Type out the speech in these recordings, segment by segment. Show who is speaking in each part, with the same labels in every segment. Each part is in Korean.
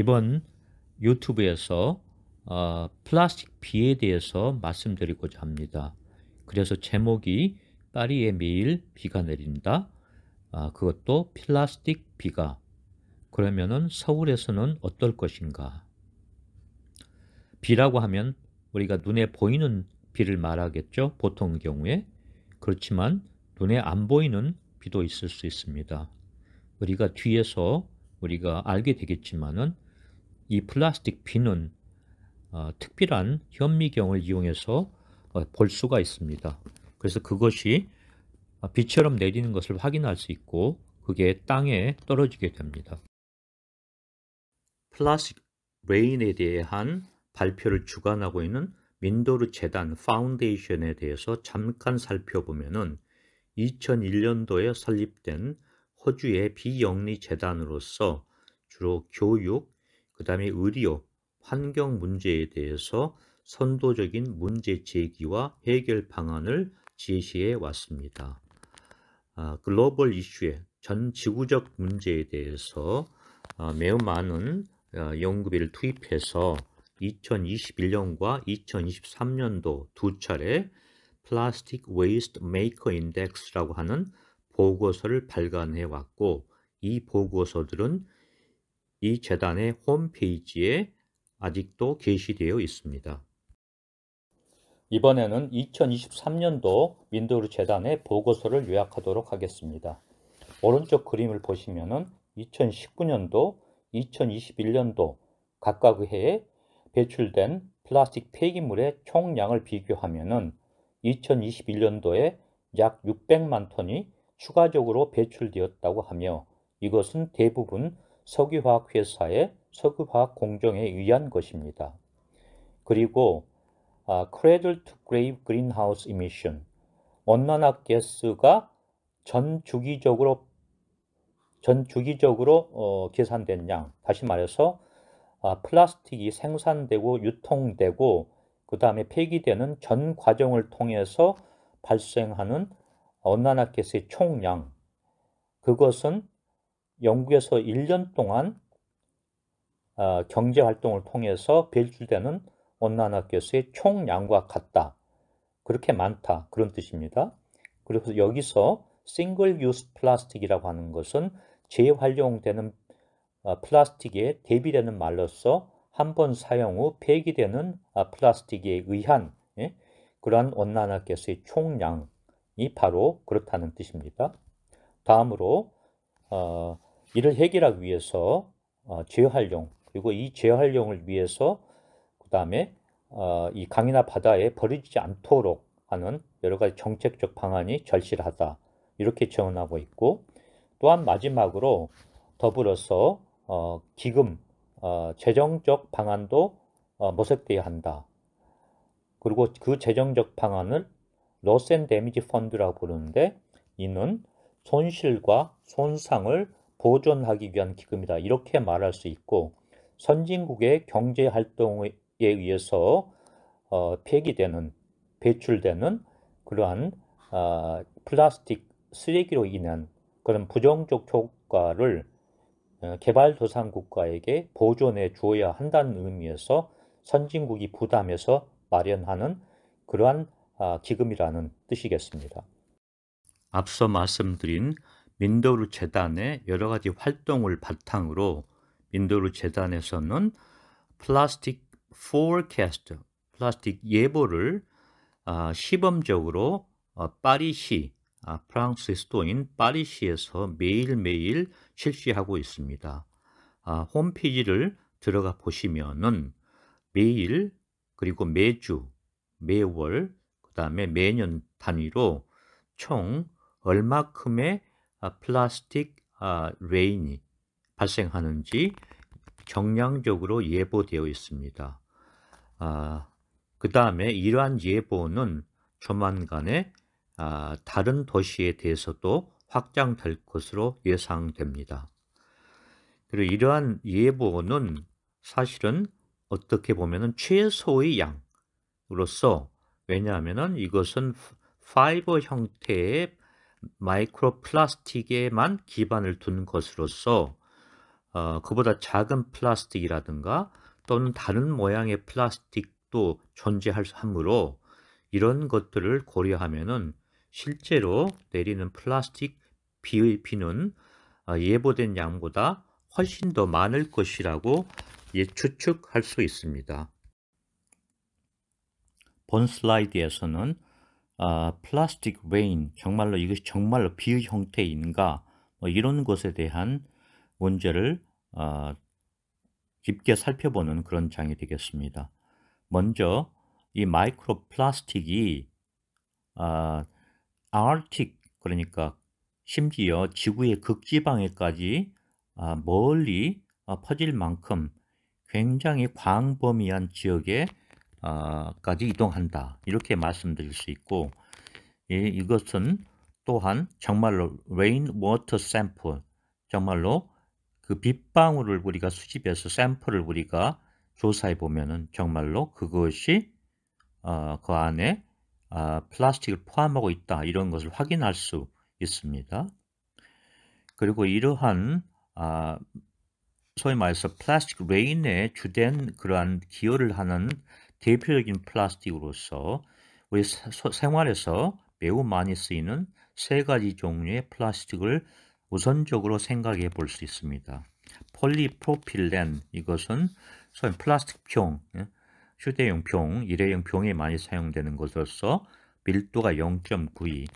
Speaker 1: 이번 유튜브에서 어, 플라스틱 비에 대해서 말씀드리고자 합니다. 그래서 제목이 파리에 매일 비가 내린다. 아, 그것도 플라스틱 비가. 그러면은 서울에서는 어떨 것인가? 비라고 하면 우리가 눈에 보이는 비를 말하겠죠. 보통 경우에. 그렇지만 눈에 안 보이는 비도 있을 수 있습니다. 우리가 뒤에서 우리가 알게 되겠지만은 이 플라스틱 비는 어, 특별한 현미경을 이용해서 어, 볼 수가 있습니다. 그래서 그것이 빛처럼 어, 내리는 것을 확인할 수 있고 그게 땅에 떨어지게 됩니다. 플라스틱 레인에 대한 발표를 주관하고 있는 민도르 재단 파운데이션에 대해서 잠깐 살펴보면은 2001년도에 설립된 호주의 비영리 재단으로서 주로 교육, 그 다음에 의료, 환경 문제에 대해서 선도적인 문제 제기와 해결 방안을 제시해 왔습니다. 아, 글로벌 이슈의 전 지구적 문제에 대해서 아, 매우 많은 아, 연구비를 투입해서 2021년과 2023년도 두 차례 플라스틱 웨이스트 메이커 인덱스라고 하는 보고서를 발간해 왔고 이 보고서들은 이 재단의 홈페이지에 아직도 게시되어 있습니다. 이번에는 2023년도 윈도우 재단의 보고서를 요약하도록 하겠습니다. 오른쪽 그림을 보시면 2019년도, 2021년도 각각 해에 배출된 플라스틱 폐기물의 총량을 비교하면 2021년도에 약 600만 톤이 추가적으로 배출되었다고 하며 이것은 대부분 석유화학 회사의 석유화학 공정에 의한 것입니다. 그리고 아, 크레들 투 그레이브 그린하우스 이미션 원난화 가스가 전 주기적으로 전 주기적으로 어, 계산된 양 다시 말해서 아, 플라스틱이 생산되고 유통되고 그 다음에 폐기되는 전 과정을 통해서 발생하는 온난화가스의 총량 그것은 영국에서 1년 동안 어, 경제 활동을 통해서 배출되는 온난화가스의 총량과 같다. 그렇게 많다. 그런 뜻입니다. 그래서 여기서 싱글 유스 플라스틱이라고 하는 것은 재활용되는 어, 플라스틱에 대비되는 말로써한 번 사용 후 폐기되는 아, 플라스틱에 의한 예? 그러한 온난화가스의 총량이 바로 그렇다는 뜻입니다. 다음으로 어, 이를 해결하기 위해서 어, 재활용 그리고 이 재활용을 위해서 그 다음에 어, 이 강이나 바다에 버리지 않도록 하는 여러 가지 정책적 방안이 절실하다 이렇게 정언하고 있고 또한 마지막으로 더불어서 어, 기금 재정적 방안도 모색돼야 한다. 그리고 그 재정적 방안을 로스앤 데미지 펀드라고 부르는데 이는 손실과 손상을 보존하기 위한 기금이다. 이렇게 말할 수 있고 선진국의 경제 활동에 의해서 어, 폐기되는 배출되는 그러한 어, 플라스틱 쓰레기로 인한 그런 부정적 효과를 어, 개발도상국가에게 보존해 주어야 한다는 의미에서 선진국이 부담해서 마련하는 그러한 아, 기금이라는 뜻이겠습니다. 앞서 말씀드린 민도르 재단의 여러 가지 활동을 바탕으로 민도르 재단에서는 플라스틱 f o r e c 플라스틱 예보를 아, 시범적으로 어, 파리시, 아, 프랑스 수도인 파리시에서 매일매일 실시하고 있습니다. 아, 홈페이지를 들어가 보시면은 매일 그리고 매주, 매월, 그 다음에 매년 단위로 총 얼마큼의 아, 플라스틱 아, 레인이 발생하는지 정량적으로 예보되어 있습니다. 아, 그 다음에 이러한 예보는 조만간에 다른 도시에 대해서도 확장될 것으로 예상됩니다. 그리고 이러한 예보는 사실은 어떻게 보면 최소의 양으로서 왜냐하면 이것은 파이버 형태의 마이크로 플라스틱에만 기반을 둔 것으로서 어, 그보다 작은 플라스틱이라든가 또는 다른 모양의 플라스틱도 존재하므로 이런 것들을 고려하면은 실제로 내리는 플라스틱 비는 어, 예보된 양보다 훨씬 더 많을 것이라고 추측할 수 있습니다. 본 슬라이드에서는 아, 플라스틱 레인 정말로 이것이 정말로 비의 형태인가 뭐 이런 것에 대한 문제를 아, 깊게 살펴보는 그런 장이 되겠습니다. 먼저 이 마이크로 플라스틱이 아, 아틱 그러니까 심지어 지구의 극지방에까지 아, 멀리 아, 퍼질 만큼 굉장히 광범위한 지역에 아, 까지 이동한다 이렇게 말씀드릴 수 있고 예, 이것은 또한 정말로 레인 워터 샘플 정말로 그 빗방울을 우리가 수집해서 샘플을 우리가 조사해 보면은 정말로 그것이 어, 그 안에 어, 플라스틱을 포함하고 있다 이런 것을 확인할 수 있습니다. 그리고 이러한 어, 소위 말해서 플라스틱 레인의 주된 그러한 기여를 하는 대표적인 플라스틱으로서 우리 생활에서 매우 많이 쓰이는 세 가지 종류의 플라스틱을 우선적으로 생각해 볼 수 있습니다. 폴리프로필렌 이것은 소위 플라스틱 병, 예? 휴대용 병, 일회용 병에 많이 사용되는 것으로서 밀도가 0.92,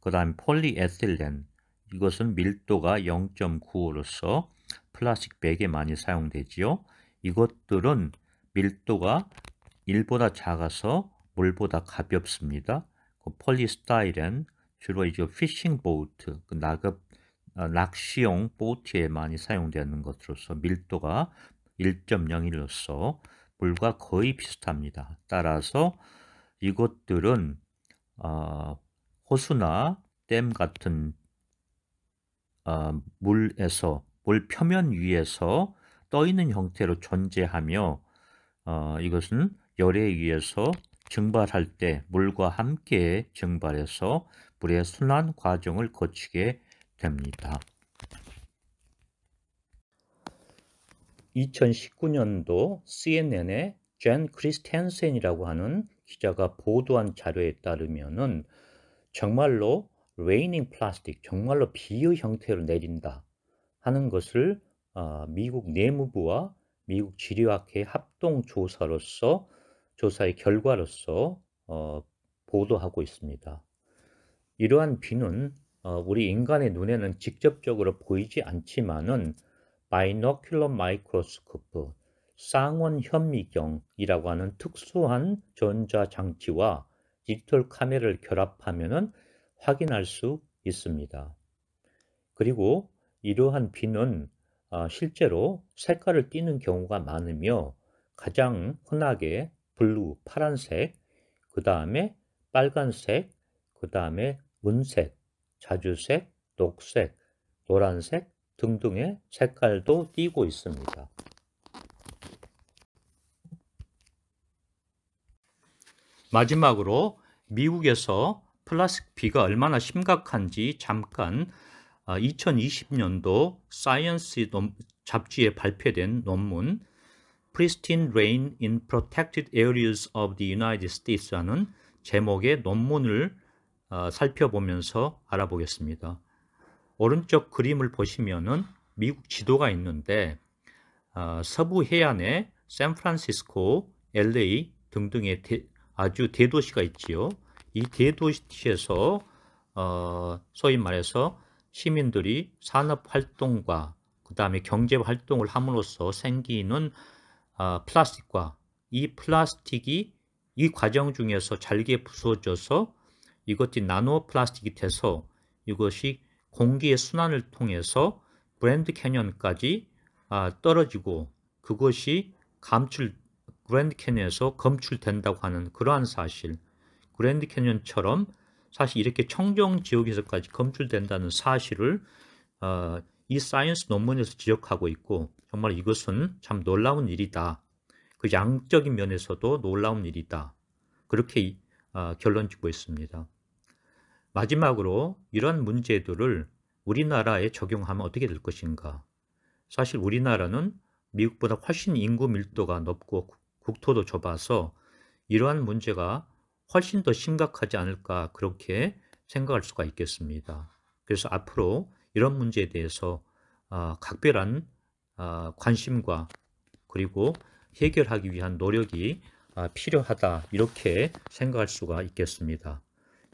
Speaker 1: 그 다음 폴리에틸렌 이것은 밀도가 0.95로서 플라스틱 백에 많이 사용되지요. 이것들은 밀도가 1보다 작아서 물보다 가볍습니다. 그 폴리스타일은 주로 이제 피싱 보트, 그 낙엽 어, 낚시용 보트에 많이 사용되는 것으로서 밀도가 1.01로서 물과 거의 비슷합니다. 따라서 이것들은 어, 호수나 댐 같은 어, 물에서 물 표면 위에서 떠 있는 형태로 존재하며 어, 이것은 열에 의해서 증발할 때 물과 함께 증발해서 물의 순환 과정을 거치게 됩니다. 2019년도 CNN의 젠 크리스텐센이라고 하는 기자가 보도한 자료에 따르면 정말로 레이닝 플라스틱, 정말로 비의 형태로 내린다 하는 것을 어, 미국 내무부와 미국 지리학회 합동 조사로서 조사의 결과로서 어, 보도하고 있습니다. 이러한 비는 어, 우리 인간의 눈에는 직접적으로 보이지 않지만은 바이너큘러 마이크로스코프, 쌍원 현미경이라고 하는 특수한 전자 장치와 디지털 카메라를 결합하면은 확인할 수 있습니다. 그리고 이러한 비는 어, 실제로 색깔을 띠는 경우가 많으며 가장 흔하게 블루, 파란색, 그 다음에 빨간색, 그 다음에 은색, 자주색, 녹색, 노란색 등등의 색깔도 띄고 있습니다. 마지막으로 미국에서 플라스틱 비가 얼마나 심각한지 잠깐 2020년도 어, 사이언스 잡지에 발표된 논문 Pristine Rain in Protected Areas of the United States라는 제목의 논문을 어, 살펴보면서 알아보겠습니다. 오른쪽 그림을 보시면은 미국 지도가 있는데 어, 서부 해안에 샌프란시스코, LA 등등의 대, 아주 대도시가 있지요. 이 대도시에서 어, 소위 말해서 시민들이 산업 활동과 그 다음에 경제 활동을 함으로써 생기는 아, 플라스틱과 이 플라스틱이 이 과정 중에서 잘게 부서져서 이것이 나노 플라스틱이 돼서 이것이 공기의 순환을 통해서 브랜드 캐년까지 아, 떨어지고 그것이 감출 그랜드 캐년에서 검출된다고 하는 그러한 사실 그랜드 캐년처럼 사실 이렇게 청정 지역에서까지 검출된다는 사실을 어, 이 사이언스 논문에서 지적하고 있고 정말 이것은 참 놀라운 일이다. 그 양적인 면에서도 놀라운 일이다. 그렇게 아, 결론 짓고 있습니다. 마지막으로 이러한 문제들을 우리나라에 적용하면 어떻게 될 것인가? 사실 우리나라는 미국보다 훨씬 인구 밀도가 높고 국토도 좁아서 이러한 문제가 훨씬 더 심각하지 않을까 그렇게 생각할 수가 있겠습니다. 그래서 앞으로 이런 문제에 대해서 어, 각별한 어, 관심과 그리고 해결하기 위한 노력이 어, 필요하다 이렇게 생각할 수가 있겠습니다.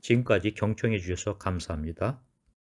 Speaker 1: 지금까지 경청해 주셔서 감사합니다.